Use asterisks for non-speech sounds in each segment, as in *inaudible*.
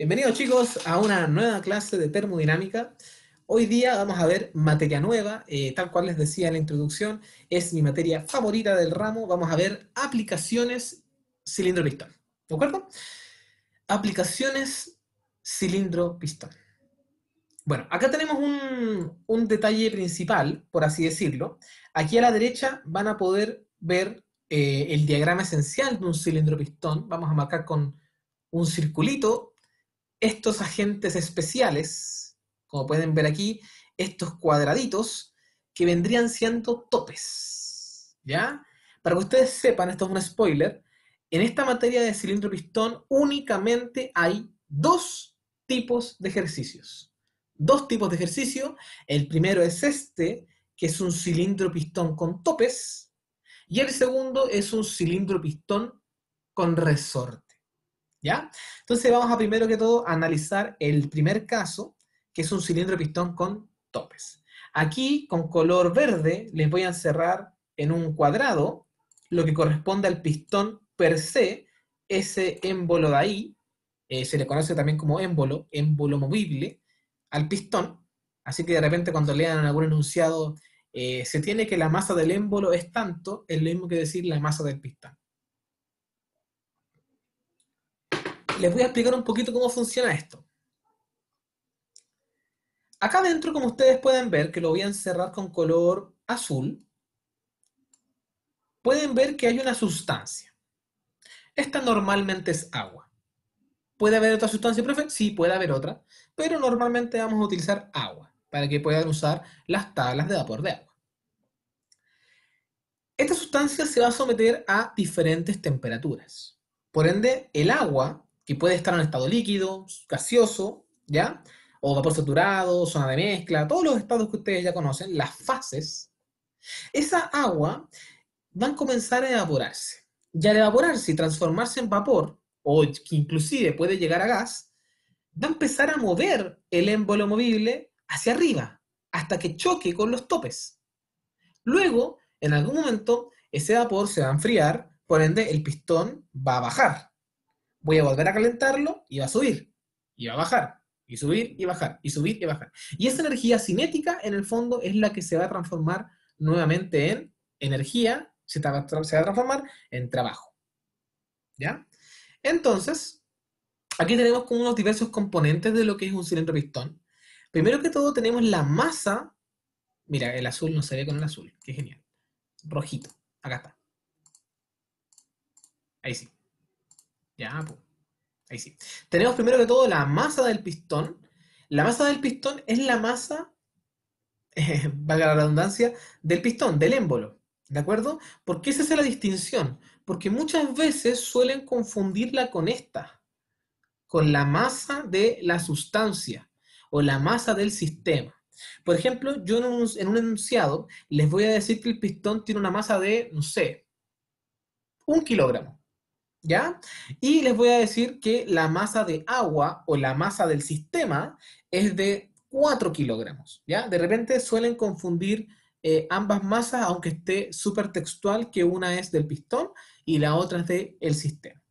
Bienvenidos chicos a una nueva clase de termodinámica. Hoy día vamos a ver materia nueva, eh, tal cual les decía en la introducción, es mi materia favorita del ramo, vamos a ver aplicaciones cilindro-pistón. ¿De acuerdo? Aplicaciones cilindro-pistón. Bueno, acá tenemos un, detalle principal, por así decirlo. Aquí a la derecha van a poder ver eh, el diagrama esencial de un cilindro-pistón. Vamos a marcar con un circulito estos agentes especiales, como pueden ver aquí, estos cuadraditos, que vendrían siendo topes. ¿Ya? Para que ustedes sepan, esto es un spoiler, en esta materia de cilindro pistón únicamente hay dos tipos de ejercicios. Dos tipos de ejercicio. El primero es este, que es un cilindro pistón con topes, y el segundo es un cilindro pistón con resorte. ¿Ya? Entonces vamos a primero que todo analizar el primer caso, que es un cilindro pistón con topes. Aquí, con color verde, les voy a encerrar en un cuadrado lo que corresponde al pistón per se, ese émbolo de ahí, eh, se le conoce también como émbolo, émbolo movible, al pistón. Así que de repente cuando lean algún enunciado, eh, se tiene que la masa del émbolo es tanto, es lo mismo que decir la masa del pistón. les voy a explicar un poquito cómo funciona esto. Acá adentro, como ustedes pueden ver, que lo voy a encerrar con color azul, pueden ver que hay una sustancia. Esta normalmente es agua. ¿Puede haber otra sustancia, profe? Sí, puede haber otra, pero normalmente vamos a utilizar agua para que puedan usar las tablas de vapor de agua. Esta sustancia se va a someter a diferentes temperaturas. Por ende, el agua que puede estar en estado líquido, gaseoso, ¿ya? O vapor saturado, zona de mezcla, todos los estados que ustedes ya conocen, las fases, esa agua va a comenzar a evaporarse. Y al evaporarse y transformarse en vapor, o que inclusive puede llegar a gas, va a empezar a mover el émbolo movible hacia arriba, hasta que choque con los topes. Luego, en algún momento, ese vapor se va a enfriar, por ende el pistón va a bajar voy a volver a calentarlo y va a subir, y va a bajar, y subir y bajar, y subir y bajar. Y esa energía cinética, en el fondo, es la que se va a transformar nuevamente en energía, se, va a transformar en trabajo. ¿Ya? Entonces, aquí tenemos como unos diversos componentes de lo que es un cilindro pistón. Primero que todo tenemos la masa, mira, el azul no se ve con el azul, qué genial, rojito, acá está. Ahí sí. Ya, pues. Ahí sí. Tenemos primero que todo la masa del pistón. La masa del pistón es la masa, *laughs* eh, valga la redundancia, del pistón, del émbolo. ¿De acuerdo? ¿Por qué esa es la distinción. Porque muchas veces suelen confundirla con esta, con la masa de la sustancia o la masa del sistema. Por ejemplo, yo en un, en un enunciado les voy a decir que el pistón tiene una masa de, no sé, un kilogramo. ¿ya? Y les voy a decir que la masa de agua o la masa del sistema es de 4 kilogramos, ¿ya? De repente suelen confundir eh, ambas masas, aunque esté súper textual que una es del pistón y la otra es del sistema,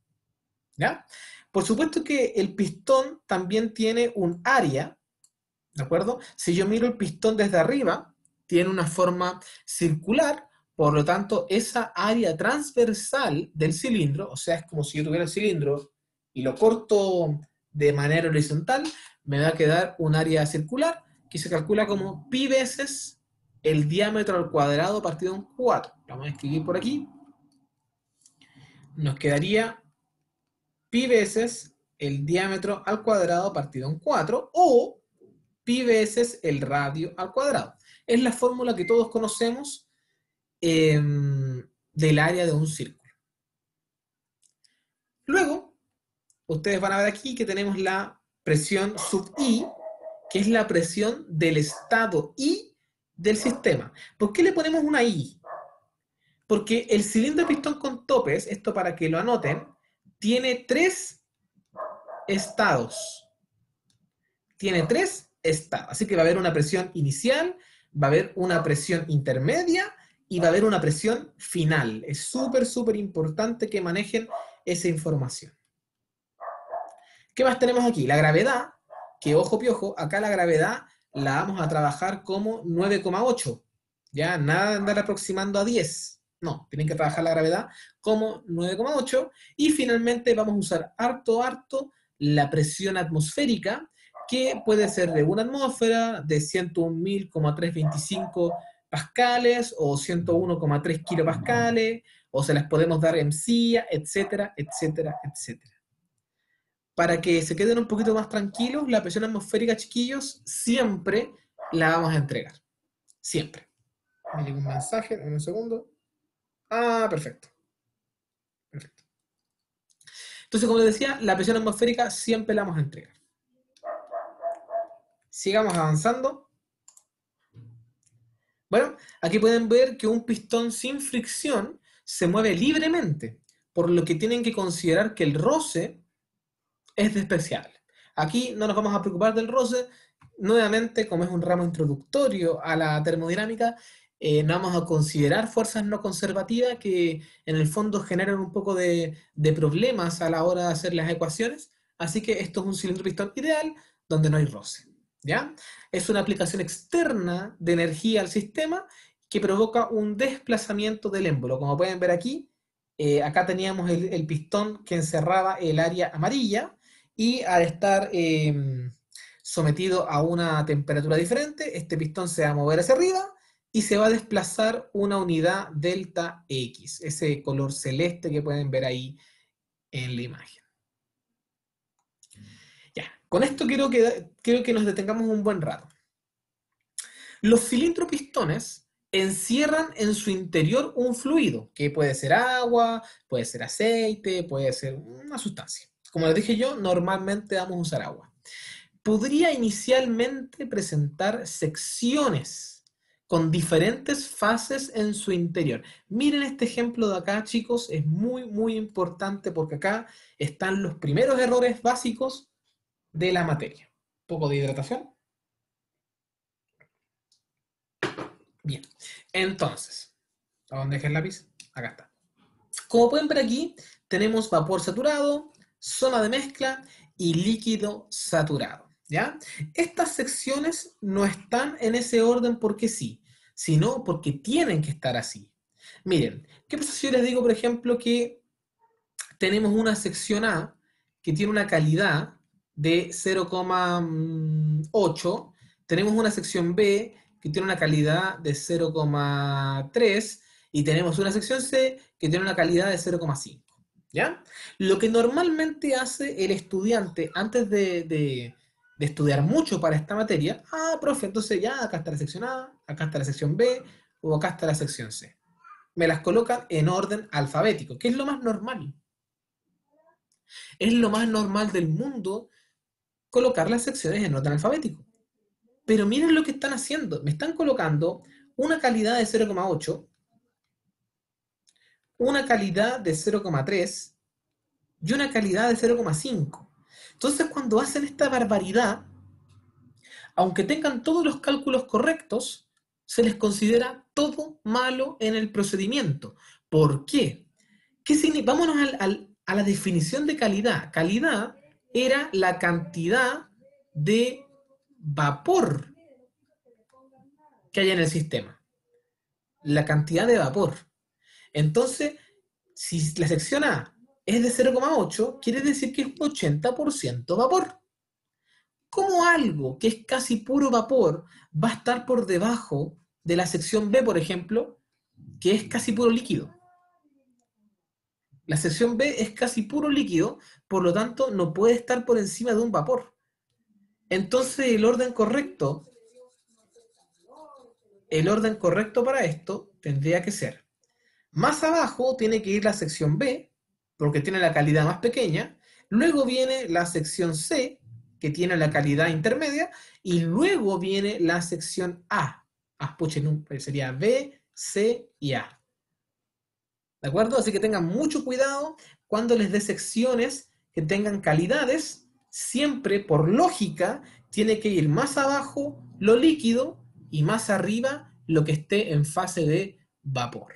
¿ya? Por supuesto que el pistón también tiene un área, ¿de acuerdo? Si yo miro el pistón desde arriba, tiene una forma circular, por lo tanto, esa área transversal del cilindro, o sea, es como si yo tuviera el cilindro y lo corto de manera horizontal, me va a quedar un área circular que se calcula como pi veces el diámetro al cuadrado partido en 4. vamos a escribir por aquí. Nos quedaría pi veces el diámetro al cuadrado partido en 4 o pi veces el radio al cuadrado. Es la fórmula que todos conocemos Em, del área de un círculo. Luego, ustedes van a ver aquí que tenemos la presión sub I, que es la presión del estado I del sistema. ¿Por qué le ponemos una I? Porque el cilindro de pistón con topes, esto para que lo anoten, tiene tres estados. Tiene tres estados. Así que va a haber una presión inicial, va a haber una presión intermedia y va a haber una presión final. Es súper, súper importante que manejen esa información. ¿Qué más tenemos aquí? La gravedad, que ojo piojo, acá la gravedad la vamos a trabajar como 9,8. Ya, nada de andar aproximando a 10. No, tienen que trabajar la gravedad como 9,8. Y finalmente vamos a usar harto, harto la presión atmosférica, que puede ser de una atmósfera, de 101.325 pascales o 101,3 kilopascales, o se las podemos dar en silla, etcétera, etcétera, etcétera. Para que se queden un poquito más tranquilos, la presión atmosférica, chiquillos, siempre la vamos a entregar. Siempre. un mensaje? En un segundo. Ah, perfecto. Perfecto. Entonces, como les decía, la presión atmosférica siempre la vamos a entregar. Sigamos avanzando. Bueno, aquí pueden ver que un pistón sin fricción se mueve libremente, por lo que tienen que considerar que el roce es despreciable. Aquí no nos vamos a preocupar del roce, nuevamente como es un ramo introductorio a la termodinámica, eh, no vamos a considerar fuerzas no conservativas que en el fondo generan un poco de, de problemas a la hora de hacer las ecuaciones, así que esto es un cilindro pistón ideal donde no hay roce. ¿Ya? Es una aplicación externa de energía al sistema que provoca un desplazamiento del émbolo. Como pueden ver aquí, eh, acá teníamos el, pistón que encerraba el área amarilla y al estar em, sometido a una temperatura diferente, este pistón se va a mover hacia arriba y se va a desplazar una unidad delta X, ese color celeste que pueden ver ahí en la imagen. Con esto quiero que, que nos detengamos un buen rato. Los cilindros pistones encierran en su interior un fluido, que puede ser agua, puede ser aceite, puede ser una sustancia. Como les dije yo, normalmente vamos a usar agua. Podría inicialmente presentar secciones con diferentes fases en su interior. Miren este ejemplo de acá, chicos, es muy, muy importante porque acá están los primeros errores básicos de la materia. Un poco de hidratación. Bien, entonces, ¿a dónde dejé el lápiz? Acá está. Como pueden ver aquí, tenemos vapor saturado, zona de mezcla y líquido saturado. ¿ya? Estas secciones no están en ese orden porque sí, sino porque tienen que estar así. Miren, ¿qué pasa si yo les digo, por ejemplo, que tenemos una sección A que tiene una calidad de 0,8. Mm, tenemos una sección B que tiene una calidad de 0,3 y tenemos una sección C que tiene una calidad de 0,5. ¿Ya? Lo que normalmente hace el estudiante antes de, de, estudiar mucho para esta materia, ah, profe, entonces ya acá está la sección A, acá está la sección B o acá está la sección C. Me las colocan en orden alfabético, que es lo más normal. Es lo más normal del mundo colocar las secciones en orden alfabético. Pero miren lo que están haciendo. Me están colocando una calidad de 0,8, una calidad de 0,3 y una calidad de 0,5. Entonces cuando hacen esta barbaridad, aunque tengan todos los cálculos correctos, se les considera todo malo en el procedimiento. ¿Por qué? ¿Qué Vámonos a la definición de calidad. Calidad era la cantidad de vapor que hay en el sistema. La cantidad de vapor. Entonces, si la sección A es de 0,8, quiere decir que es 80% vapor. ¿Cómo algo que es casi puro vapor va a estar por debajo de la sección B, por ejemplo, que es casi puro líquido? La sección B es casi puro líquido, por lo tanto no puede estar por encima de un vapor. Entonces el orden correcto, el orden correcto para esto tendría que ser, más abajo tiene que ir la sección B, porque tiene la calidad más pequeña, luego viene la sección C, que tiene la calidad intermedia, y luego viene la sección A. Ah, sería B, C y A. ¿De acuerdo? Así que tengan mucho cuidado cuando les dé secciones que tengan calidades. Siempre, por lógica, tiene que ir más abajo lo líquido y más arriba lo que esté en fase de vapor.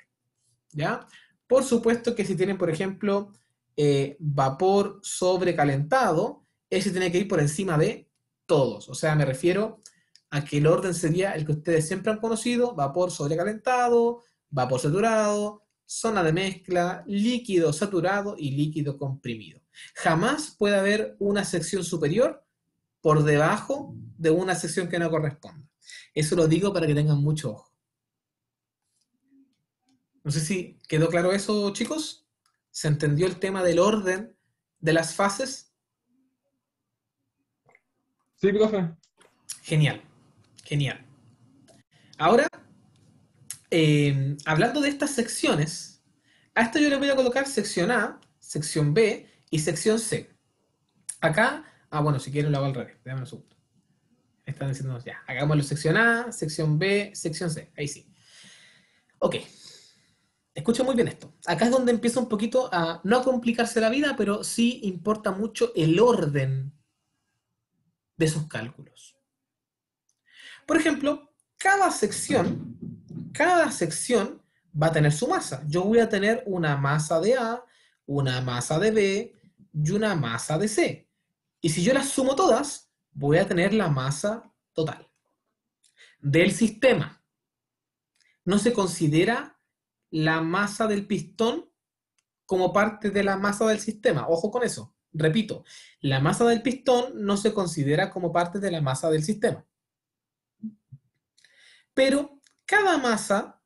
¿Ya? Por supuesto que si tienen, por ejemplo, eh, vapor sobrecalentado, ese tiene que ir por encima de todos. O sea, me refiero a que el orden sería el que ustedes siempre han conocido, vapor sobrecalentado, vapor saturado, zona de mezcla, líquido saturado y líquido comprimido. Jamás puede haber una sección superior por debajo de una sección que no corresponda. Eso lo digo para que tengan mucho ojo. No sé si quedó claro eso, chicos. ¿Se entendió el tema del orden de las fases? Sí, profe. Genial, genial. Ahora eh, hablando de estas secciones, a esto yo le voy a colocar sección A, sección B y sección C. Acá, ah bueno, si quieren lo hago al revés, déjame un segundo. Están diciendo, ya, hagámoslo sección A, sección B, sección C, ahí sí. Ok, escucha muy bien esto. Acá es donde empieza un poquito a no complicarse la vida, pero sí importa mucho el orden de esos cálculos. Por ejemplo, cada sección cada sección va a tener su masa. Yo voy a tener una masa de A, una masa de B y una masa de C. Y si yo las sumo todas, voy a tener la masa total del sistema. No se considera la masa del pistón como parte de la masa del sistema. Ojo con eso. Repito, la masa del pistón no se considera como parte de la masa del sistema. Pero cada masa,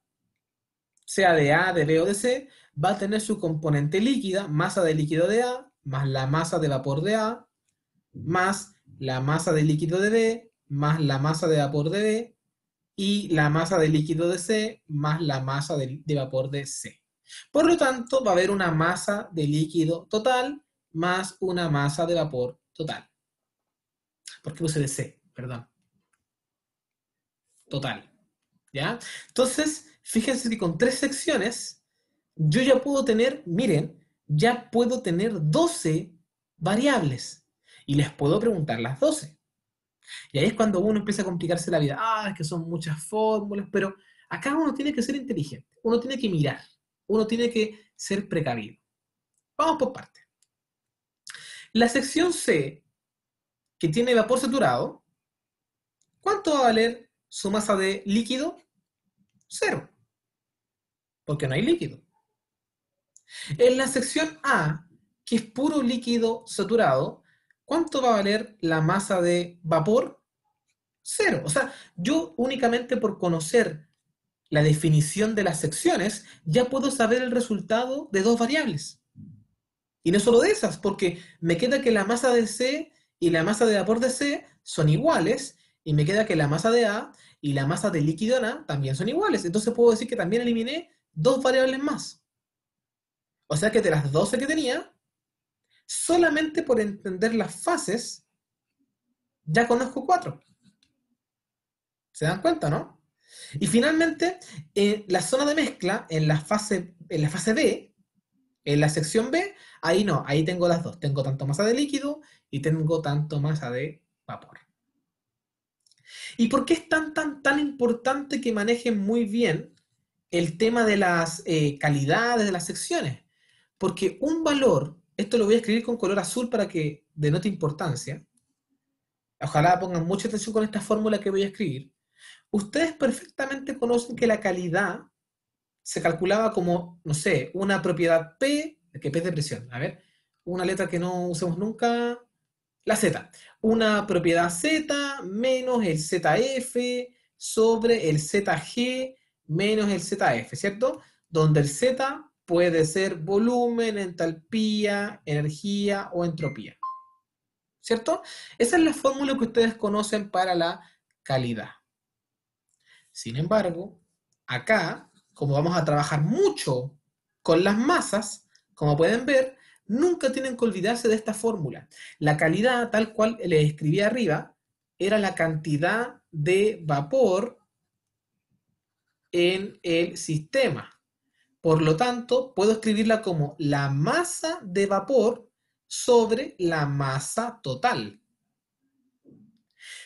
sea de A, de B o de C, va a tener su componente líquida, masa de líquido de A, más la masa de vapor de A, más la masa de líquido de B, más la masa de vapor de B, y la masa de líquido de C, más la masa de, vapor de C. Por lo tanto, va a haber una masa de líquido total más una masa de vapor total. ¿Por qué puse de C? Perdón. Total. Entonces, fíjense que con tres secciones, yo ya puedo tener, miren, ya puedo tener 12 variables y les puedo preguntar las 12. Y ahí es cuando uno empieza a complicarse la vida. Ah, es que son muchas fórmulas, pero acá uno tiene que ser inteligente, uno tiene que mirar, uno tiene que ser precavido. Vamos por parte. La sección C, que tiene vapor saturado, ¿cuánto va a valer su masa de líquido? Cero. Porque no hay líquido. En la sección A, que es puro líquido saturado, ¿cuánto va a valer la masa de vapor? Cero. O sea, yo únicamente por conocer la definición de las secciones, ya puedo saber el resultado de dos variables. Y no solo de esas, porque me queda que la masa de C y la masa de vapor de C son iguales, y me queda que la masa de A y la masa de líquido A también son iguales. Entonces puedo decir que también eliminé dos variables más. O sea que de las 12 que tenía, solamente por entender las fases, ya conozco cuatro. ¿Se dan cuenta, no? Y finalmente, en la zona de mezcla, en la fase, en la fase B, en la sección B, ahí no, ahí tengo las dos. Tengo tanto masa de líquido y tengo tanto masa de vapor. ¿Y por qué es tan, tan, tan importante que manejen muy bien el tema de las eh, calidades de las secciones? Porque un valor, esto lo voy a escribir con color azul para que denote importancia, ojalá pongan mucha atención con esta fórmula que voy a escribir, ustedes perfectamente conocen que la calidad se calculaba como, no sé, una propiedad P, que P es de presión, a ver, una letra que no usemos nunca, la Z. Una propiedad Z menos el ZF sobre el ZG menos el ZF, ¿cierto? Donde el Z puede ser volumen, entalpía, energía o entropía. ¿Cierto? Esa es la fórmula que ustedes conocen para la calidad. Sin embargo, acá, como vamos a trabajar mucho con las masas, como pueden ver, Nunca tienen que olvidarse de esta fórmula. La calidad, tal cual les escribí arriba, era la cantidad de vapor en el sistema. Por lo tanto, puedo escribirla como la masa de vapor sobre la masa total.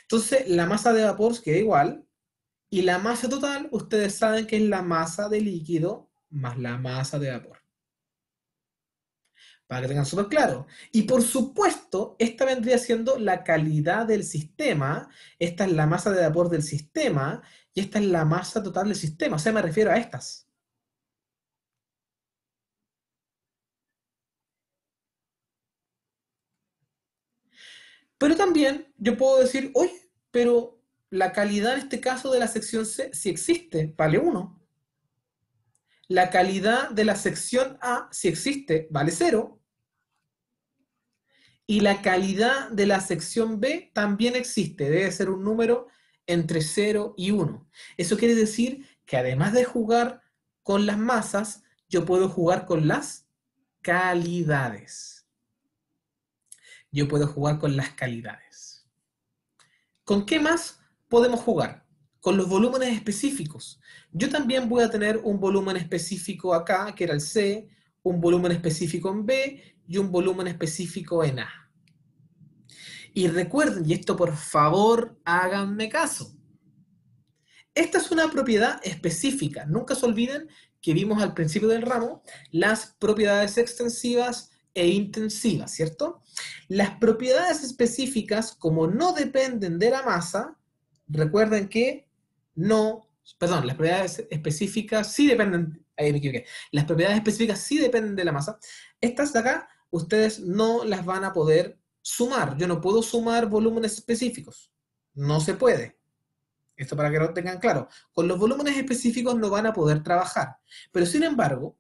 Entonces, la masa de vapor queda igual, y la masa total, ustedes saben que es la masa de líquido más la masa de vapor para que tengan súper claro. Y por supuesto, esta vendría siendo la calidad del sistema, esta es la masa de vapor del sistema, y esta es la masa total del sistema, o sea, me refiero a estas. Pero también yo puedo decir, oye, pero la calidad en este caso de la sección C, si existe, vale 1 la calidad de la sección A, si existe, vale cero. Y la calidad de la sección B también existe, debe ser un número entre 0 y 1. Eso quiere decir que además de jugar con las masas, yo puedo jugar con las calidades. Yo puedo jugar con las calidades. ¿Con qué más podemos jugar? con los volúmenes específicos. Yo también voy a tener un volumen específico acá, que era el C, un volumen específico en B y un volumen específico en A. Y recuerden, y esto por favor háganme caso, esta es una propiedad específica. Nunca se olviden que vimos al principio del ramo las propiedades extensivas e intensivas, ¿cierto? Las propiedades específicas, como no dependen de la masa, recuerden que no, perdón, las propiedades específicas sí dependen, ahí las propiedades específicas sí dependen de la masa. Estas de acá, ustedes no las van a poder sumar. Yo no puedo sumar volúmenes específicos. No se puede. Esto para que lo tengan claro. Con los volúmenes específicos no van a poder trabajar. Pero sin embargo,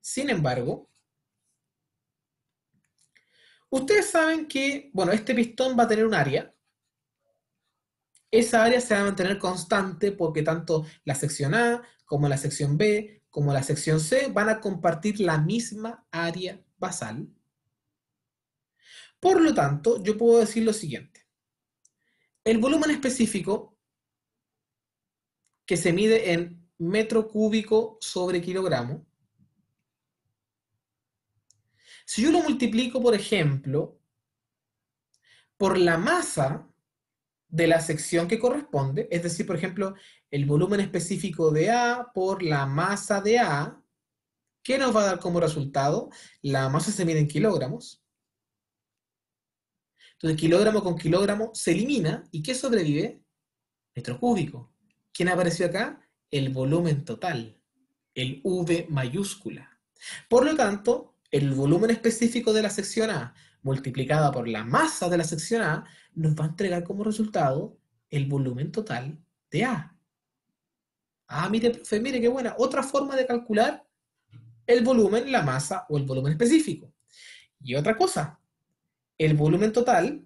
sin embargo, ustedes saben que, bueno, este pistón va a tener un área, esa área se va a mantener constante porque tanto la sección A como la sección B como la sección C van a compartir la misma área basal. Por lo tanto, yo puedo decir lo siguiente. El volumen específico que se mide en metro cúbico sobre kilogramo, si yo lo multiplico, por ejemplo, por la masa de la sección que corresponde, es decir, por ejemplo, el volumen específico de A por la masa de A, ¿qué nos va a dar como resultado? La masa se mide en kilogramos. Entonces, kilogramo con kilogramo se elimina, ¿y qué sobrevive? Metro cúbico. ¿Quién apareció acá? El volumen total, el V mayúscula. Por lo tanto, el volumen específico de la sección A multiplicada por la masa de la sección A, nos va a entregar como resultado el volumen total de A. Ah, mire, profe, mire qué buena. Otra forma de calcular el volumen, la masa o el volumen específico. Y otra cosa, el volumen total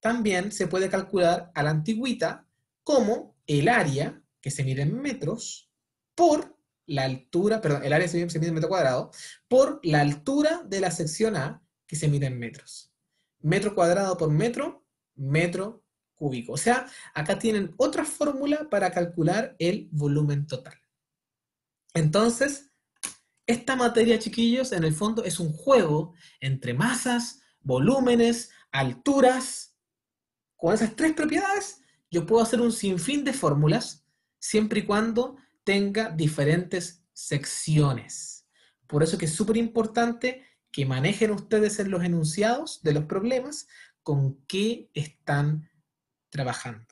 también se puede calcular a la antigüita como el área, que se mide en metros, por la altura, perdón, el área se mide en metro cuadrado, por la altura de la sección A y se miden metros. Metro cuadrado por metro, metro cúbico. O sea, acá tienen otra fórmula para calcular el volumen total. Entonces, esta materia, chiquillos, en el fondo es un juego entre masas, volúmenes, alturas. Con esas tres propiedades, yo puedo hacer un sinfín de fórmulas, siempre y cuando tenga diferentes secciones. Por eso que es súper importante que manejen ustedes en los enunciados de los problemas con qué están trabajando.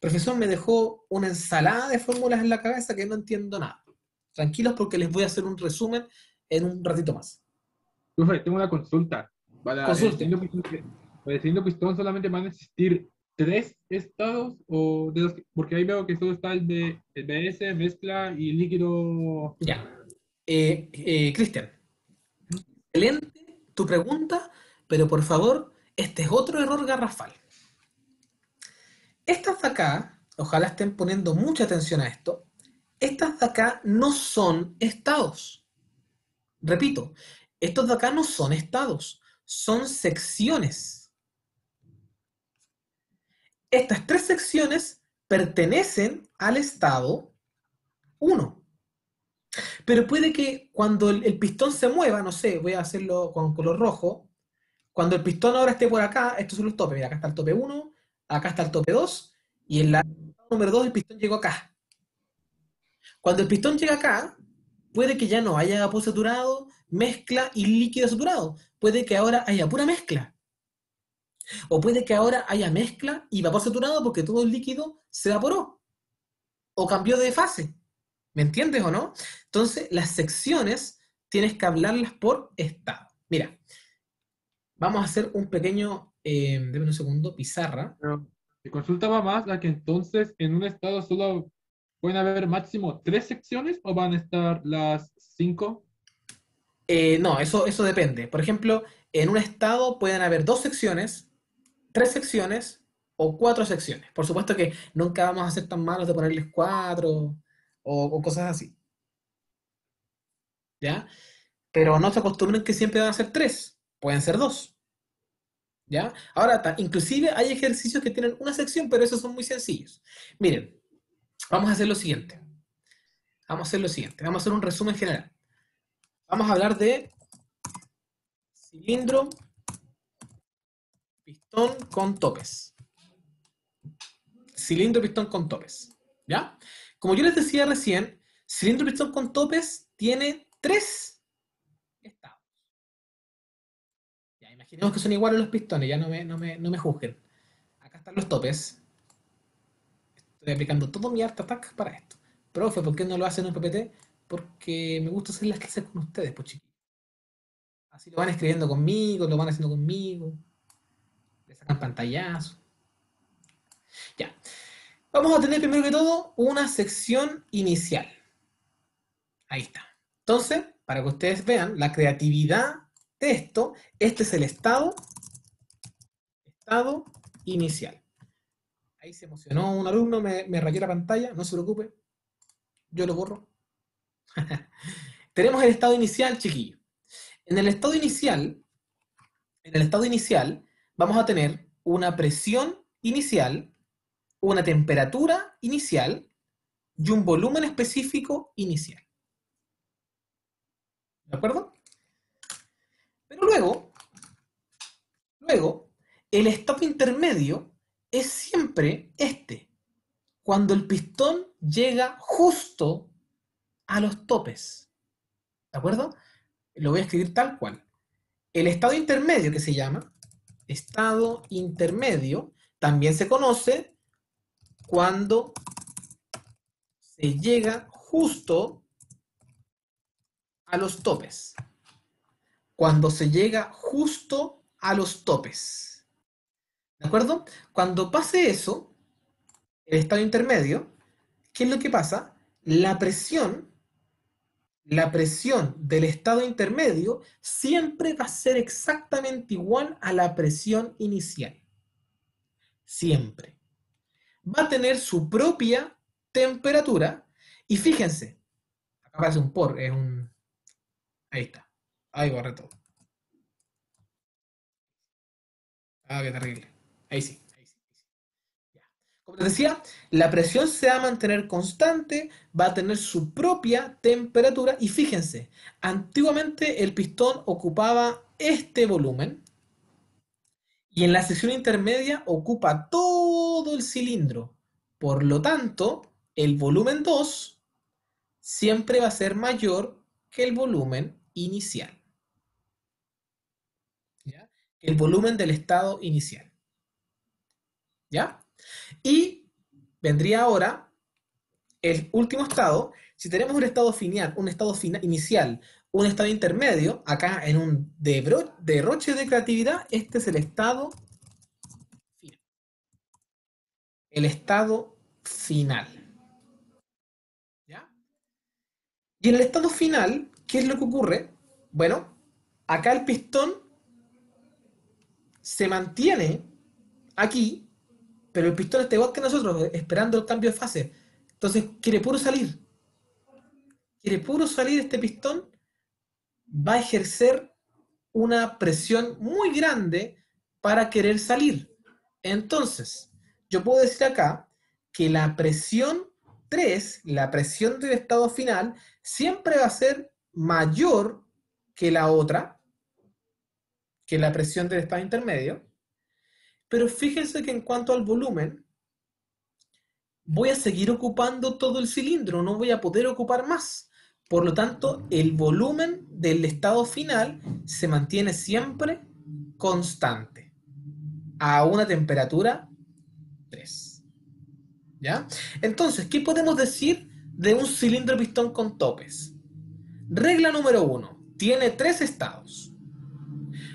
profesor, me dejó una ensalada de fórmulas en la cabeza que no entiendo nada. Tranquilos porque les voy a hacer un resumen en un ratito más. tengo una consulta. Para Consulte. El pistón, pistón solamente van a existir tres estados o porque ahí veo que solo está el de BS, mezcla y líquido. Ya. Eh, eh Cristian, excelente tu pregunta, pero por favor, este es otro error garrafal. Estas de acá, ojalá estén poniendo mucha atención a esto, estas de acá no son estados. Repito, estos de acá no son estados, son secciones. Estas tres secciones pertenecen al estado 1. Pero puede que cuando el, pistón se mueva, no sé, voy a hacerlo con color rojo, cuando el pistón ahora esté por acá, estos son los topes, mira, acá está el tope 1, acá está el tope 2, y en la número 2 el pistón llegó acá. Cuando el pistón llega acá, puede que ya no haya vapor saturado, mezcla y líquido saturado. Puede que ahora haya pura mezcla. O puede que ahora haya mezcla y vapor saturado porque todo el líquido se evaporó o cambió de fase. ¿Me entiendes o no? Entonces, las secciones tienes que hablarlas por estado. Mira, vamos a hacer un pequeño, eh, un segundo, pizarra. Pero, consultaba más a que entonces en un estado solo pueden haber máximo tres secciones o van a estar las cinco? Eh, no, eso, eso depende. Por ejemplo, en un estado pueden haber dos secciones, tres secciones o cuatro secciones. Por supuesto que nunca vamos a ser tan malos de ponerles cuatro, o, cosas así. ¿Ya? Pero no se acostumbren que siempre van a ser tres, pueden ser dos. ¿Ya? Ahora, inclusive hay ejercicios que tienen una sección, pero esos son muy sencillos. Miren, vamos a hacer lo siguiente. Vamos a hacer lo siguiente. Vamos a hacer un resumen general. Vamos a hablar de cilindro, pistón con topes. Cilindro, pistón con topes. ¿Ya? Como yo les decía recién, cilindro pistón con topes tiene tres estados. Ya, imaginemos que son iguales los pistones, ya no me, no me, no me juzguen. Acá están los topes. Estoy aplicando todo mi arte attack para esto. Profe, ¿por qué no lo hacen en un PPT? Porque me gusta hacer las clases con ustedes, pues chiquillos. Así lo van escribiendo conmigo, lo van haciendo conmigo. Le sacan pantallazo. Ya. Vamos a tener primero que todo una sección inicial. Ahí está. Entonces, para que ustedes vean la creatividad de esto, este es el estado, estado inicial. Ahí se emocionó un alumno, me, rayó la pantalla, no se preocupe, yo lo borro. *laughs* Tenemos el estado inicial, chiquillo. En el estado inicial, en el estado inicial, vamos a tener una presión inicial una temperatura inicial y un volumen específico inicial. ¿De acuerdo? Pero luego, luego, el stop intermedio es siempre este, cuando el pistón llega justo a los topes. ¿De acuerdo? Lo voy a escribir tal cual. El estado intermedio que se llama, estado intermedio, también se conoce cuando se llega justo a los topes. Cuando se llega justo a los topes. ¿De acuerdo? Cuando pase eso, el estado intermedio, ¿qué es lo que pasa? La presión, la presión del estado intermedio siempre va a ser exactamente igual a la presión inicial. Siempre va a tener su propia temperatura. Y fíjense, acá aparece un por, es un... Ahí está, ahí borré todo. Ah, qué terrible. Ahí sí. Como les decía, la presión se va a mantener constante, va a tener su propia temperatura y fíjense, antiguamente el pistón ocupaba este volumen, y en la sección intermedia ocupa todo el cilindro. Por lo tanto, el volumen 2 siempre va a ser mayor que el volumen inicial. ¿Ya? El volumen del estado inicial. ¿Ya? Y vendría ahora el último estado. Si tenemos un estado final, un estado inicial un estado intermedio, acá en un derroche de creatividad, este es el estado final. El estado final. ¿Ya? Y en el estado final, ¿qué es lo que ocurre? Bueno, acá el pistón se mantiene aquí, pero el pistón está igual que nosotros, esperando el cambio de fase. Entonces quiere puro salir. Quiere puro salir este pistón va a ejercer una presión muy grande para querer salir. Entonces, yo puedo decir acá que la presión 3, la presión del estado final, siempre va a ser mayor que la otra, que la presión del estado intermedio. Pero fíjense que en cuanto al volumen, voy a seguir ocupando todo el cilindro, no voy a poder ocupar más. Por lo tanto, el volumen del estado final se mantiene siempre constante a una temperatura 3. ¿Ya? Entonces, ¿qué podemos decir de un cilindro pistón con topes? Regla número 1. Tiene tres estados.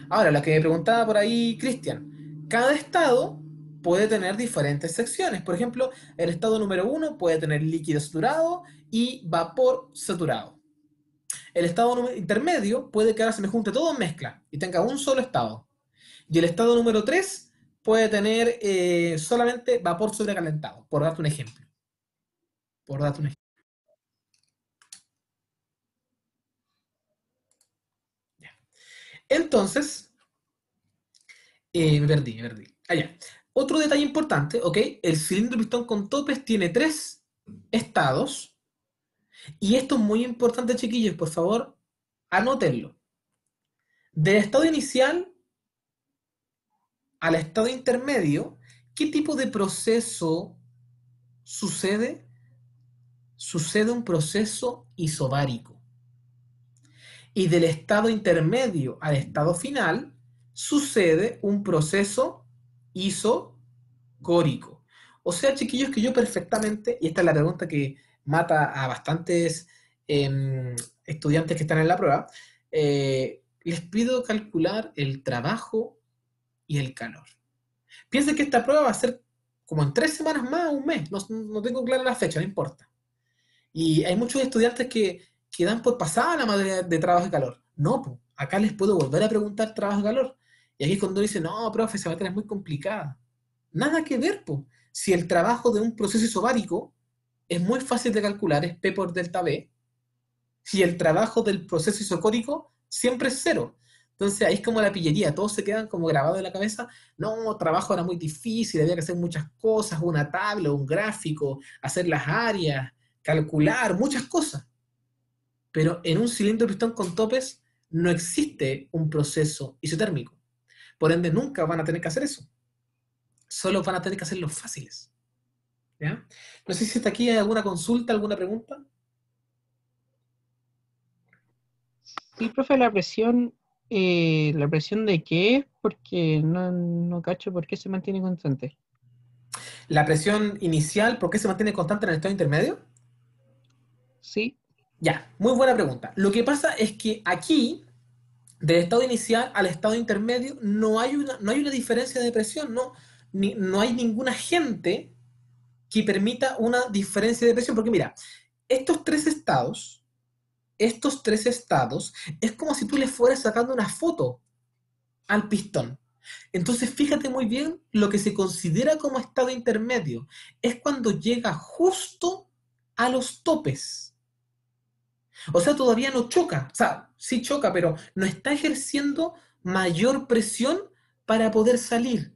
Ahora, la que me preguntaba por ahí Cristian. Cada estado puede tener diferentes secciones. Por ejemplo, el estado número uno puede tener líquido saturado y vapor saturado. El estado intermedio puede que ahora se me junte todo en mezcla y tenga un solo estado. Y el estado número 3 puede tener eh, solamente vapor sobrecalentado, por darte un ejemplo. Por darte un ejemplo. Entonces, eh, me perdí, me perdí. Allá. Ah, otro detalle importante, ¿ok? El cilindro pistón con topes tiene tres estados. Y esto es muy importante, chiquillos, por favor, anótenlo. Del estado inicial al estado intermedio, ¿qué tipo de proceso sucede? Sucede un proceso isobárico. Y del estado intermedio al estado final, sucede un proceso górico O sea, chiquillos, que yo perfectamente, y esta es la pregunta que mata a bastantes em, estudiantes que están en la prueba, eh, les pido calcular el trabajo y el calor. Piensen que esta prueba va a ser como en tres semanas más, un mes, no, tengo clara la fecha, no importa. Y hay muchos estudiantes que, que dan por pasada la materia de trabajo de calor. No, acá les puedo volver a preguntar trabajo de calor. Y ahí es cuando dice, no, profe, esa a es muy complicada. Nada que ver, pues Si el trabajo de un proceso isobárico es muy fácil de calcular, es P por delta B, si el trabajo del proceso isocórico siempre es cero. Entonces ahí es como la pillería, todos se quedan como grabados en la cabeza, no, trabajo era muy difícil, había que hacer muchas cosas, una tabla, un gráfico, hacer las áreas, calcular, muchas cosas. Pero en un cilindro de pistón con topes no existe un proceso isotérmico. Por ende, nunca van a tener que hacer eso. Solo van a tener que hacer los fáciles. ¿Ya? No sé si está aquí alguna consulta, alguna pregunta. Sí, profe, la presión, eh, ¿la presión de qué Porque no, no cacho por qué se mantiene constante. ¿La presión inicial, por qué se mantiene constante en el estado intermedio? Sí. Ya, muy buena pregunta. Lo que pasa es que aquí del estado inicial al estado intermedio no hay una, no hay una diferencia de presión, no, no hay ninguna gente que permita una diferencia de presión. Porque mira, estos tres estados, estos tres estados, es como si tú le fueras sacando una foto al pistón. Entonces fíjate muy bien lo que se considera como estado intermedio. Es cuando llega justo a los topes o sea, todavía no choca, o sea, sí choca, pero no está ejerciendo mayor presión para poder salir.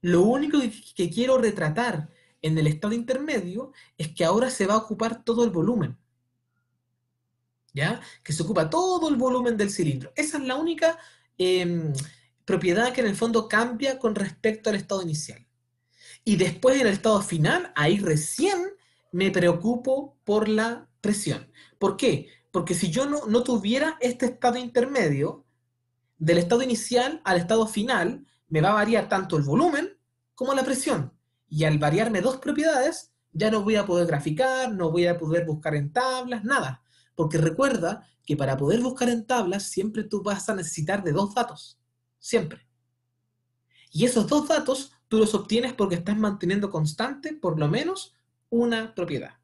Lo único que, quiero retratar en el estado intermedio es que ahora se va a ocupar todo el volumen. ¿Ya? Que se ocupa todo el volumen del cilindro. Esa es la única em, propiedad que en el fondo cambia con respecto al estado inicial. Y después en el estado final, ahí recién me preocupo por la presión. ¿Por qué? Porque si yo no, no tuviera este estado intermedio, del estado inicial al estado final, me va a variar tanto el volumen como la presión. Y al variarme dos propiedades, ya no voy a poder graficar, no voy a poder buscar en tablas, nada. Porque recuerda que para poder buscar en tablas siempre tú vas a necesitar de dos datos. Siempre. Y esos dos datos tú los obtienes porque estás manteniendo constante por lo menos una propiedad.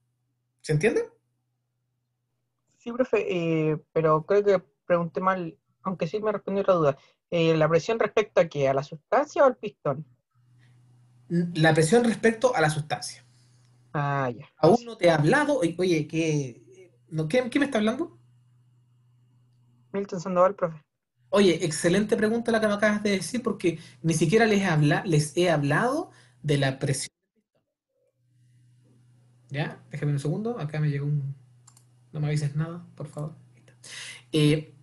¿Se entiende? Sí, profe, eh, pero creo que pregunté mal, aunque sí me respondió otra duda. Eh, ¿La presión respecto a qué? ¿A la sustancia o al pistón? La presión respecto a la sustancia. Ah, ya. Aún no te he hablado. Oye, ¿qué, no, ¿qué, me está hablando? Milton Sandoval, profe. Oye, excelente pregunta la que me acabas de decir, porque ni siquiera les, habla, les he hablado de la presión. Ya, déjame un segundo, acá me llegó un no me avises nada, por favor. Eh,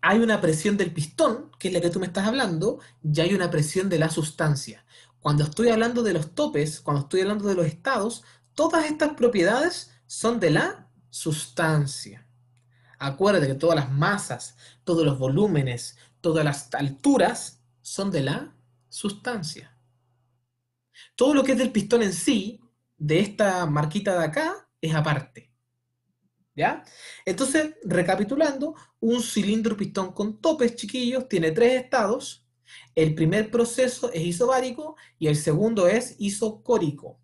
hay una presión del pistón, que es la que tú me estás hablando, y hay una presión de la sustancia. Cuando estoy hablando de los topes, cuando estoy hablando de los estados, todas estas propiedades son de la sustancia. Acuérdate que todas las masas, todos los volúmenes, todas las alturas son de la sustancia. Todo lo que es del pistón en sí, de esta marquita de acá, es aparte. ¿Ya? Entonces, recapitulando, un cilindro pistón con topes, chiquillos, tiene tres estados. El primer proceso es isobárico y el segundo es isocórico.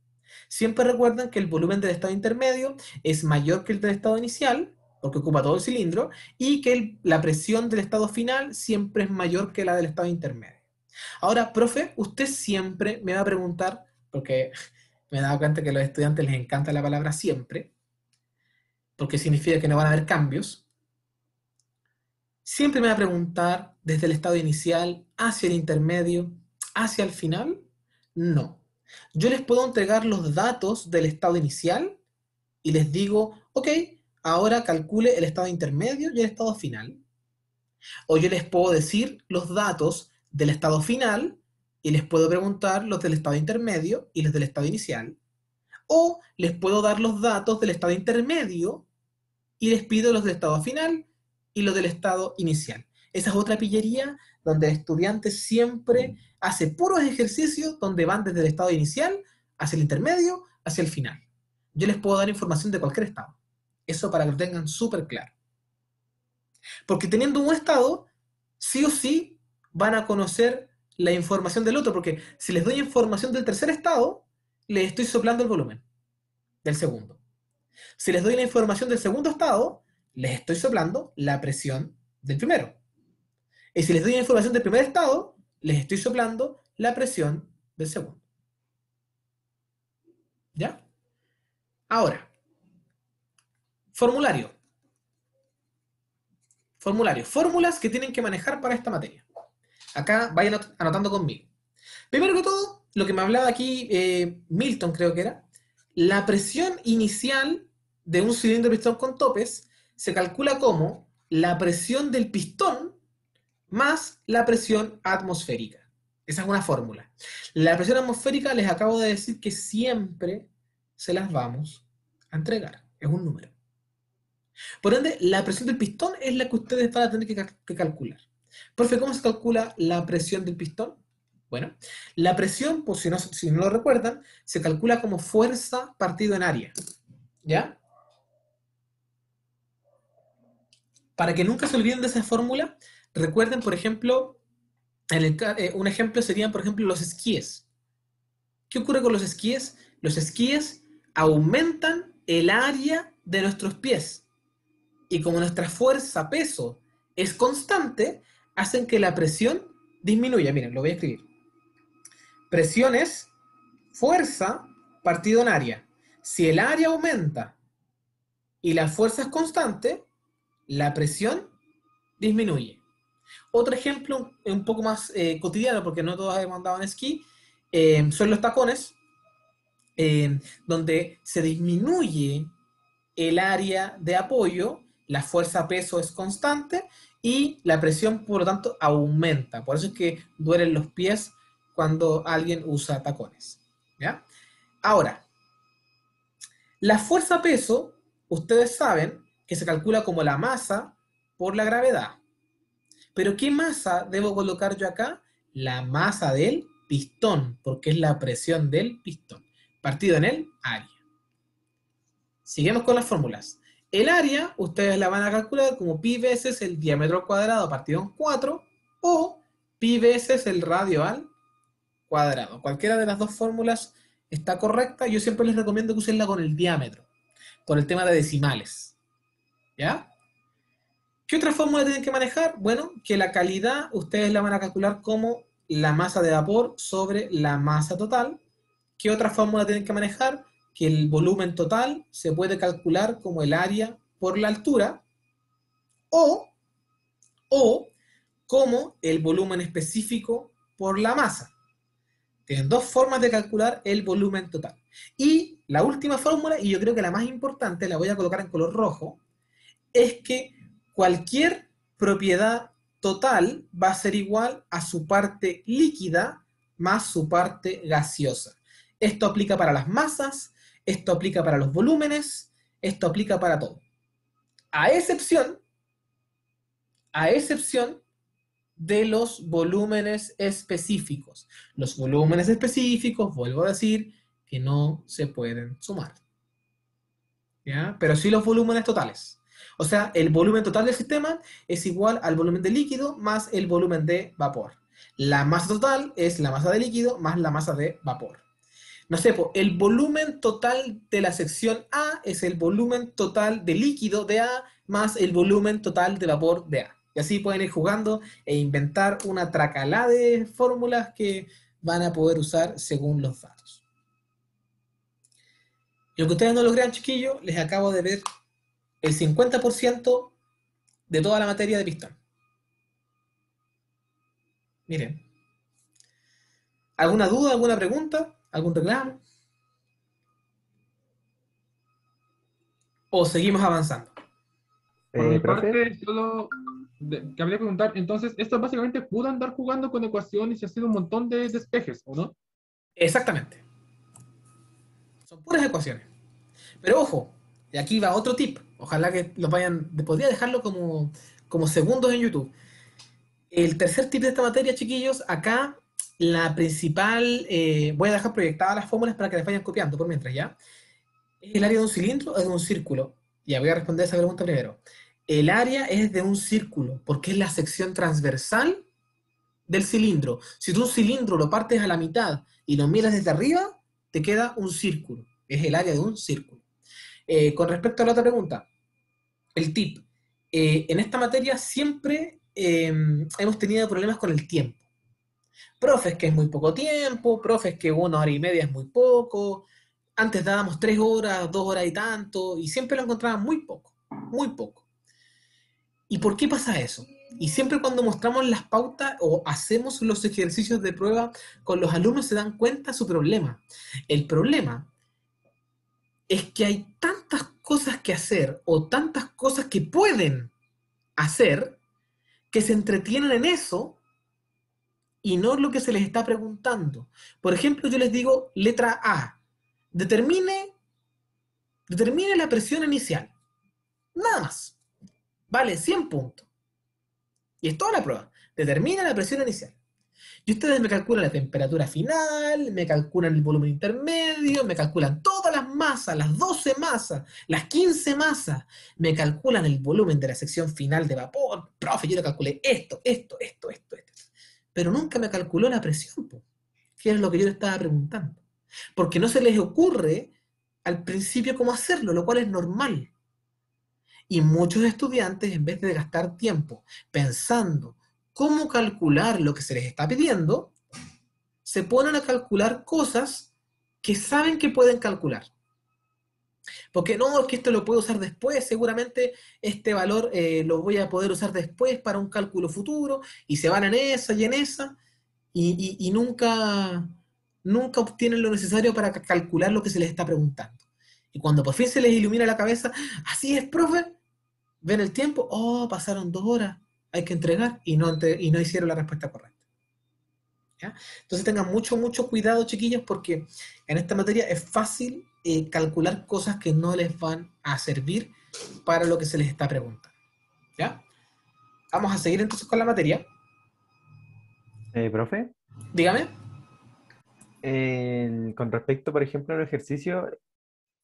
Siempre recuerden que el volumen del estado intermedio es mayor que el del estado inicial, porque ocupa todo el cilindro, y que la presión del estado final siempre es mayor que la del estado intermedio. Ahora, profe, usted siempre me va a preguntar, porque *laughs* me he dado cuenta que a los estudiantes les encanta la palabra siempre, porque significa que no van a haber cambios, siempre me va a preguntar desde el estado inicial hacia el intermedio, hacia el final. No. Yo les puedo entregar los datos del estado inicial y les digo, ok, ahora calcule el estado intermedio y el estado final. O yo les puedo decir los datos del estado final y les puedo preguntar los del estado intermedio y los del estado inicial. O les puedo dar los datos del estado intermedio y les pido los del estado final y los del estado inicial. Esa es otra pillería donde el estudiante siempre hace puros ejercicios donde van desde el estado inicial hacia el intermedio, hacia el final. Yo les puedo dar información de cualquier estado. Eso para que lo tengan súper claro. Porque teniendo un estado, sí o sí van a conocer la información del otro, porque si les doy información del tercer estado, les estoy soplando el volumen del segundo. Si les doy la información del segundo estado, les estoy soplando la presión del primero. Y si les doy la información del primer estado, les estoy soplando la presión del segundo. ¿Ya? Ahora, formulario. Formulario. Fórmulas que tienen que manejar para esta materia. Acá vayan anotando conmigo. Primero que todo, lo que me hablaba aquí eh, Milton, creo que era, la presión inicial de un cilindro pistón con topes se calcula como la presión del pistón más la presión atmosférica. Esa es una fórmula. La presión atmosférica les acabo de decir que siempre se las vamos a entregar. Es un número. Por ende, la presión del pistón es la que ustedes van a tener que, calcular. ¿Por calcular. Profe, ¿cómo se calcula la presión del pistón? Bueno, la presión, por si, no, si no lo recuerdan, se calcula como fuerza partido en área. ¿Ya? Para que nunca se olviden de esa fórmula, recuerden, por ejemplo, eh, un ejemplo serían, por ejemplo, los esquíes. ¿Qué ocurre con los esquíes? Los esquíes aumentan el área de nuestros pies. Y como nuestra fuerza, peso, es constante, hacen que la presión disminuya. Miren, lo voy a escribir. Presión es fuerza partido en área. Si el área aumenta y la fuerza es constante, la presión disminuye. Otro ejemplo un poco más eh, cotidiano, porque no todos hemos andado en esquí, eh, son los tacones, eh, donde se disminuye el área de apoyo, la fuerza-peso es constante y la presión, por lo tanto, aumenta. Por eso es que duelen los pies cuando alguien usa tacones. Ahora, la fuerza-peso, ustedes saben, que se calcula como la masa por la gravedad. Pero ¿qué masa debo colocar yo acá? La masa del pistón, porque es la presión del pistón, partido en el área. seguimos con las fórmulas. El área, ustedes la van a calcular como pi veces el diámetro al cuadrado partido en 4, o pi veces el radio al cuadrado. Cualquiera de las dos fórmulas está correcta. Yo siempre les recomiendo que usenla con el diámetro, por el tema de decimales. ¿Ya? ¿Qué otra fórmula tienen que manejar? Bueno, que la calidad ustedes la van a calcular como la masa de vapor sobre la masa total. ¿Qué otra fórmula tienen que manejar? Que el volumen total se puede calcular como el área por la altura o, o como el volumen específico por la masa. Tienen dos formas de calcular el volumen total. Y la última fórmula, y yo creo que la más importante, la voy a colocar en color rojo, es que cualquier propiedad total va a ser igual a su parte líquida más su parte gaseosa. Esto aplica para las masas, esto aplica para los volúmenes, esto aplica para todo. A excepción, a excepción de los volúmenes específicos. Los volúmenes específicos, vuelvo a decir, que no se pueden sumar. ¿Ya? Pero sí los volúmenes totales. O sea, el volumen total del sistema es igual al volumen de líquido más el volumen de vapor. La masa total es la masa de líquido más la masa de vapor. No sé, el volumen total de la sección A es el volumen total de líquido de A más el volumen total de vapor de A. Y así pueden ir jugando e inventar una tracalá de fórmulas que van a poder usar según los datos. lo que ustedes no crean, chiquillos, les acabo de ver el 50% de toda la materia de pistón. Miren. ¿Alguna duda, alguna pregunta, algún reclamo? ¿O seguimos avanzando? Por eh, profe. solo preguntar, entonces, esto básicamente pudo andar jugando con ecuaciones y sido un montón de despejes, ¿o no? Exactamente. Son puras ecuaciones. Pero ojo, de aquí va otro tip. Ojalá que los vayan. Podría dejarlo como, como segundos en YouTube. El tercer tip de esta materia, chiquillos, acá la principal. Eh, voy a dejar proyectadas las fórmulas para que las vayan copiando por mientras, ¿ya? ¿El área de un cilindro o de un círculo? Ya voy a responder esa pregunta primero. El área es de un círculo, porque es la sección transversal del cilindro. Si tú un cilindro lo partes a la mitad y lo miras desde arriba, te queda un círculo. Es el área de un círculo. Eh, con respecto a la otra pregunta, el tip. Eh, en esta materia siempre eh, hemos tenido problemas con el tiempo. Profes que es muy poco tiempo, profes que una hora y media es muy poco, antes dábamos tres horas, dos horas y tanto, y siempre lo encontraban muy poco, muy poco. ¿Y por qué pasa eso? Y siempre cuando mostramos las pautas o hacemos los ejercicios de prueba con los alumnos se dan cuenta su problema. El problema es que hay tantas cosas que hacer o tantas cosas que pueden hacer que se entretienen en eso y no lo que se les está preguntando. Por ejemplo, yo les digo letra A, determine, determine la presión inicial. Nada más. Vale 100 puntos. Y es toda la prueba. Determina la presión inicial. Y ustedes me calculan la temperatura final, me calculan el volumen intermedio, me calculan todas las masas, las 12 masas, las 15 masas, me calculan el volumen de la sección final de vapor. Profe, yo le calculé esto, esto, esto, esto, esto. Pero nunca me calculó la presión, que es lo que yo le estaba preguntando. Porque no se les ocurre al principio cómo hacerlo, lo cual es normal. Y muchos estudiantes, en vez de gastar tiempo pensando cómo calcular lo que se les está pidiendo, se ponen a calcular cosas que saben que pueden calcular. Porque no, es que esto lo puedo usar después, seguramente este valor eh, lo voy a poder usar después para un cálculo futuro, y se van en esa y en esa, y, nunca, nunca obtienen lo necesario para calcular lo que se les está preguntando. Y cuando por fin se les ilumina la cabeza, así es, profe, ven el tiempo, oh, pasaron dos horas, hay que entregar y no, hicieron la respuesta correcta. Entonces tengan mucho, mucho cuidado, chiquillos, porque en esta materia es fácil eh, calcular cosas que no les van a servir para lo que se les está preguntando. ¿Ya? Vamos a seguir entonces con la materia. Eh, profe. Dígame. con respecto, por ejemplo, al ejercicio,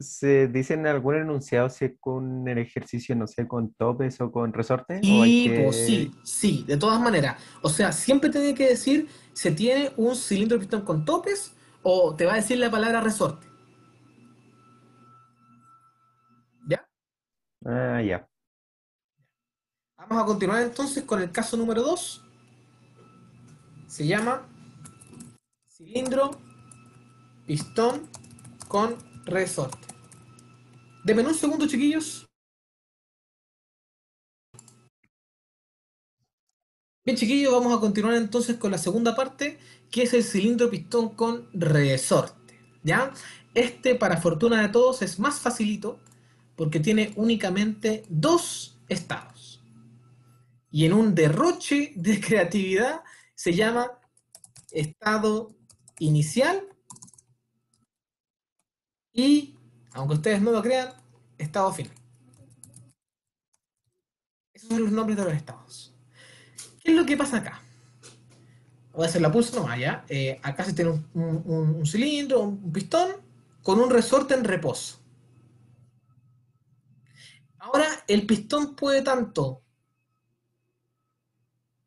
se dice en algún enunciado si con el ejercicio, no sé, con topes o con resorte? Sí, sí, sí, de todas maneras. O sea, siempre tiene que decir, se tiene un cilindro pistón con topes o te va a decir la palabra resorte. ¿Ya? Ah, ya. Vamos a continuar entonces con el caso número 2. Se llama cilindro, pistón con Resorte. Deme un segundo, chiquillos. Bien, chiquillos, vamos a continuar entonces con la segunda parte, que es el cilindro pistón con resorte. ¿Ya? Este, para fortuna de todos, es más facilito porque tiene únicamente dos estados. Y en un derroche de *laughs* creatividad se llama estado inicial y, aunque ustedes no lo crean, estado final. Esos son los nombres de los estados. ¿Qué es lo que pasa acá? Voy a hacer la pulsa nomás ya. Eh, acá se tiene un, cilindro, un pistón, con un resorte en reposo. Ahora, el pistón puede tanto,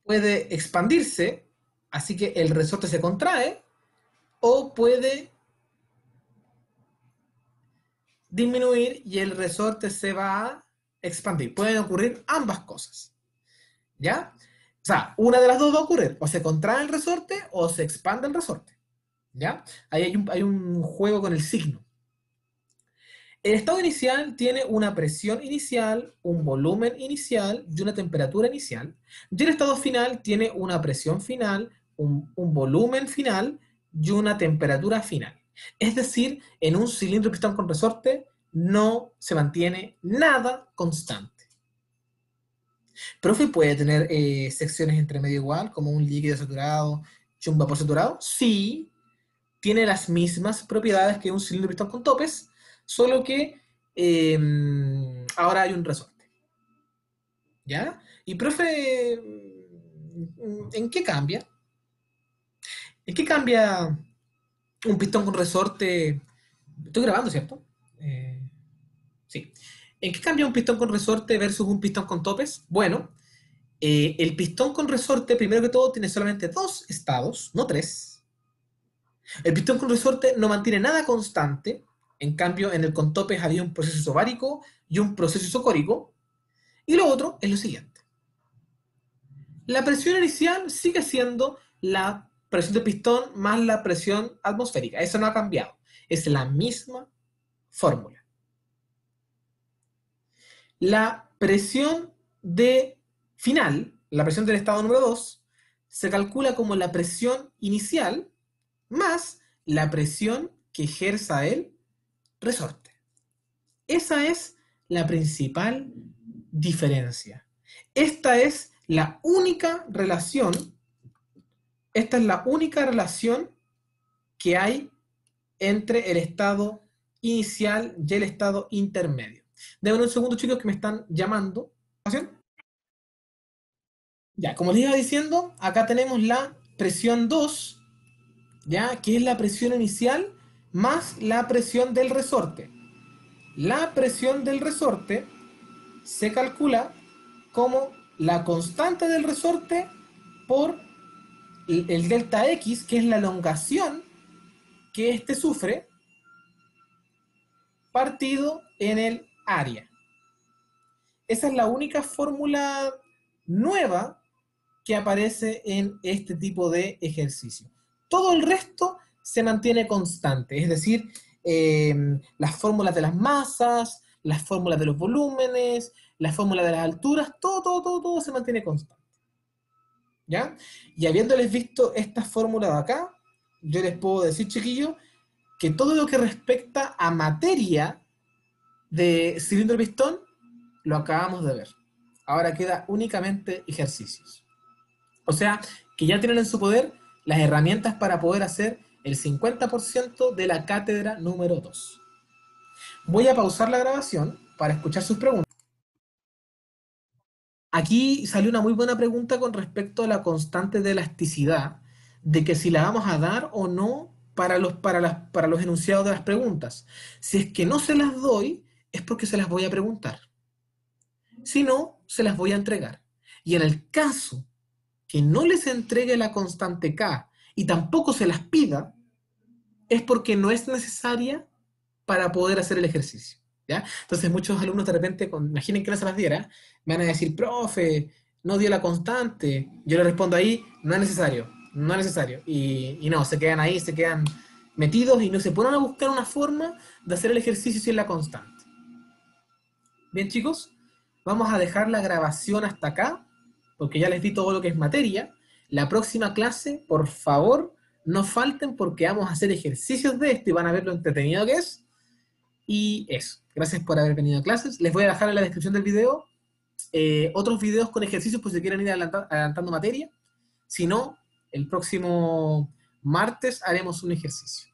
puede expandirse, así que el resorte se contrae, o puede disminuir y el resorte se va a expandir. Pueden ocurrir ambas cosas. ¿Ya? O sea, una de las dos va a ocurrir. O se contrae el resorte o se expande el resorte. ¿Ya? Ahí hay un, hay un juego con el signo. El estado inicial tiene una presión inicial, un volumen inicial y una temperatura inicial. Y el estado final tiene una presión final, un, un volumen final y una temperatura final. Es decir, en un cilindro pistón con resorte no se mantiene nada constante. Profe, ¿puede tener eh, secciones entre medio igual, como un líquido saturado y un vapor saturado? Sí, tiene las mismas propiedades que un cilindro pistón con topes, solo que em, ahora hay un resorte. ¿Ya? Y profe, em, ¿en qué cambia? ¿En qué cambia un pistón con resorte. Estoy grabando, ¿cierto? Eh, sí. ¿En qué cambia un pistón con resorte versus un pistón con topes? Bueno, eh, el pistón con resorte, primero que todo, tiene solamente dos estados, no tres. El pistón con resorte no mantiene nada constante. En cambio, en el con topes había un proceso isobárico y un proceso isocórico. Y lo otro es lo siguiente. La presión inicial sigue siendo la presión de pistón más la presión atmosférica. Eso no ha cambiado. Es la misma fórmula. La presión de final, la presión del estado número 2, se calcula como la presión inicial más la presión que ejerza el resorte. Esa es la principal diferencia. Esta es la única relación esta es la única relación que hay entre el estado inicial y el estado intermedio. Deben un segundo, chicos, que me están llamando. Ya, como les iba diciendo, acá tenemos la presión 2, ya, que es la presión inicial más la presión del resorte. La presión del resorte se calcula como la constante del resorte por el delta X, que es la elongación que éste sufre, partido en el área. Esa es la única fórmula nueva que aparece en este tipo de ejercicio. Todo el resto se mantiene constante, es decir, em, las fórmulas de las masas, las fórmulas de los volúmenes, las fórmulas de las alturas, todo, todo, todo, todo se mantiene constante. Y habiéndoles visto esta fórmula de acá, yo les puedo decir, chiquillos, que todo lo que respecta a materia de cilindro pistón, lo acabamos de ver. Ahora queda únicamente ejercicios. O sea, que ya tienen en su poder las herramientas para poder hacer el 50% de la cátedra número 2. Voy a pausar la grabación para escuchar sus preguntas. Aquí salió una muy buena pregunta con respecto a la constante de elasticidad, de que si la vamos a dar o no para los, para las, para los enunciados de las preguntas. Si es que no se las doy, es porque se las voy a preguntar. Si no, se las voy a entregar. Y en el caso que no les entregue la constante K y tampoco se las pida, es porque no es necesaria para poder hacer el ejercicio. Entonces muchos alumnos de repente, imaginen que se las diera, van a decir, profe, no dio la constante. Yo le respondo ahí, no es necesario, no es necesario. Y, y no, se quedan ahí, se quedan metidos y no se ponen a buscar una forma de hacer el ejercicio sin la constante. Bien chicos, vamos a dejar la grabación hasta acá, porque ya les di todo lo que es materia. La próxima clase, por favor, no falten porque vamos a hacer ejercicios de esto y van a ver lo entretenido que es. Y eso. Gracias por haber venido a clases. Les voy a dejar en la descripción del video eh, otros videos con ejercicios por si quieren ir adelantando materia. Si no, el próximo martes haremos un ejercicio.